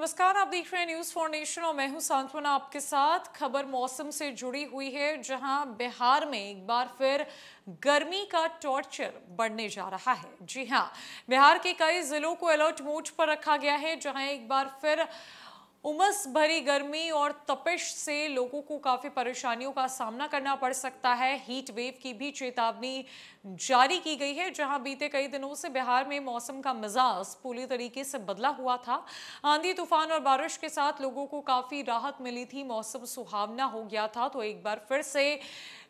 नमस्कार आप देख रहे हैं न्यूज फाउंडेशन और मैं हूं सांत्वना आपके साथ खबर मौसम से जुड़ी हुई है जहां बिहार में एक बार फिर गर्मी का टॉर्चर बढ़ने जा रहा है जी हां बिहार के कई जिलों को अलर्ट मोड पर रखा गया है जहां एक बार फिर उमस भरी गर्मी और तपिश से लोगों को काफ़ी परेशानियों का सामना करना पड़ सकता है हीट वेव की भी चेतावनी जारी की गई है जहां बीते कई दिनों से बिहार में मौसम का मिजाज पूरी तरीके से बदला हुआ था आंधी तूफान और बारिश के साथ लोगों को काफ़ी राहत मिली थी मौसम सुहावना हो गया था तो एक बार फिर से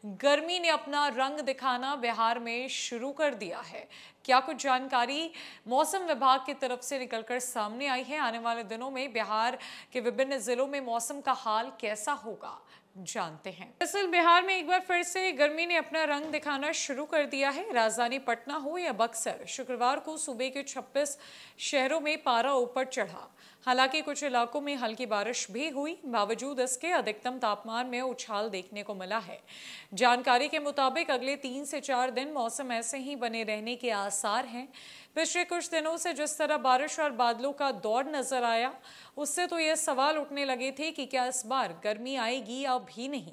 गर्मी ने अपना रंग दिखाना बिहार में शुरू कर दिया है क्या कुछ जानकारी मौसम विभाग की तरफ से निकलकर सामने आई है आने वाले दिनों में बिहार कि विभिन्न ज़िलों में मौसम का हाल कैसा होगा जानते हैं दरअसल बिहार में एक बार फिर से गर्मी ने अपना रंग दिखाना शुरू कर दिया है राजधानी पटना हो या बक्सर शुक्रवार को सूबे के 26 शहरों में पारा ऊपर चढ़ा हालांकि कुछ इलाकों में हल्की बारिश भी हुई बावजूद इसके अधिकतम तापमान में उछाल देखने को मिला है जानकारी के मुताबिक अगले तीन से चार दिन मौसम ऐसे ही बने रहने के आसार हैं पिछले कुछ दिनों से जिस तरह बारिश और बादलों का दौर नजर आया उससे तो यह सवाल उठने लगे थे कि क्या इस बार गर्मी आएगी या भी नहीं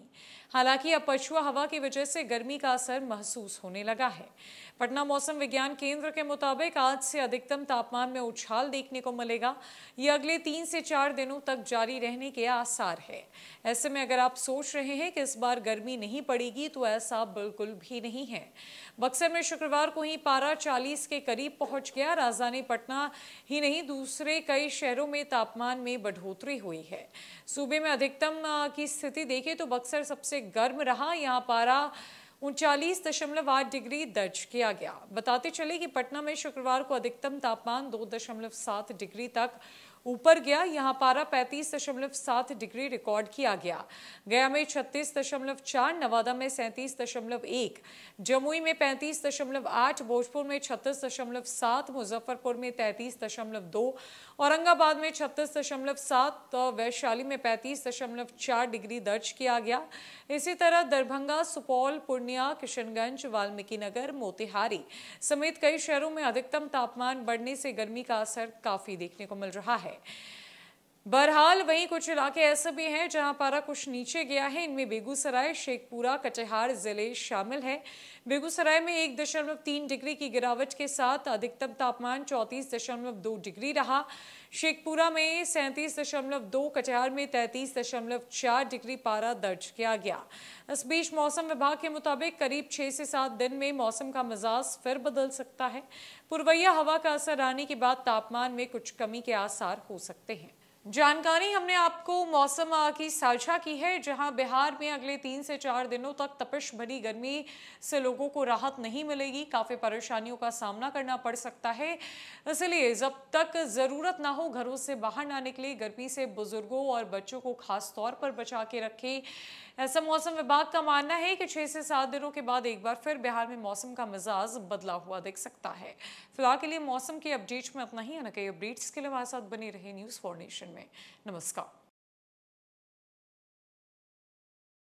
हालांकि अब पछुआ हवा की वजह से गर्मी का असर महसूस होने लगा है पटना मौसम विज्ञान केंद्र के मुताबिक आज से अधिकतम तापमान में उछाल देखने को मिलेगा ये अगले तीन से चार दिनों तक जारी रहने के आसार है ऐसे में अगर आप सोच रहे हैं कि इस बार गर्मी नहीं पड़ेगी तो ऐसा बिल्कुल भी नहीं है बक्सर में शुक्रवार को ही पारा चालीस के करीब पहुंच गया राजधानी पटना ही नहीं दूसरे कई शहरों में तापमान में बढ़ोतरी हुई है सूबे में अधिकतम की स्थिति देखें तो बक्सर सबसे गर्म रहा यहाँ पारा उनचालीस दशमलव आठ डिग्री दर्ज किया गया बताते चले कि पटना में शुक्रवार को अधिकतम तापमान दो दशमलव सात डिग्री तक ऊपर गया यहां पारा पैंतीस दशमलव सात डिग्री रिकॉर्ड किया गया गया में छत्तीस दशमलव चार नवादा में सैंतीस दशमलव एक जमुई में पैंतीस दशमलव आठ भोजपुर में छत्तीस दशमलव सात मुजफ्फरपुर में तैंतीस दशमलव दो औरंगाबाद में छत्तीस दशमलव सात वैशाली में पैंतीस दशमलव चार डिग्री दर्ज किया गया इसी तरह दरभंगा सुपौल पूर्णिया किशनगंज वाल्मीकि नगर मोतिहारी समेत कई शहरों में अधिकतम तापमान बढ़ने से गर्मी का असर काफी देखने को मिल रहा है okay. बहरहाल वहीं कुछ इलाके ऐसे भी हैं जहां पारा कुछ नीचे गया है इनमें बेगूसराय शेखपुरा कटिहार जिले शामिल हैं बेगूसराय में एक दशमलव तीन डिग्री की गिरावट के साथ अधिकतम तापमान चौंतीस दशमलव दो डिग्री रहा शेखपुरा में सैंतीस दशमलव दो कटिहार में तैंतीस दशमलव चार डिग्री पारा दर्ज किया गया इस बीच मौसम विभाग के मुताबिक करीब छः से सात दिन में मौसम का मिजाज फिर बदल सकता है पुरवैया हवा का असर आने के बाद तापमान में कुछ कमी के आसार हो सकते हैं जानकारी हमने आपको मौसम की साझा की है जहां बिहार में अगले तीन से चार दिनों तक तपिश भरी गर्मी से लोगों को राहत नहीं मिलेगी काफ़ी परेशानियों का सामना करना पड़ सकता है इसलिए जब तक ज़रूरत ना हो घरों से बाहर ना निकले गर्मी से बुज़ुर्गों और बच्चों को खास तौर पर बचा के रखें ऐसा मौसम विभाग का मानना है कि छः से सात दिनों के बाद एक बार फिर बिहार में मौसम का मिजाज बदला हुआ दिख सकता है फिलहाल के लिए मौसम के अपडेट्स में अपना ही अनकई अपडेट्स के लिए हमारे साथ बने रहे न्यूज़ फॉर नेशन में नमस्कार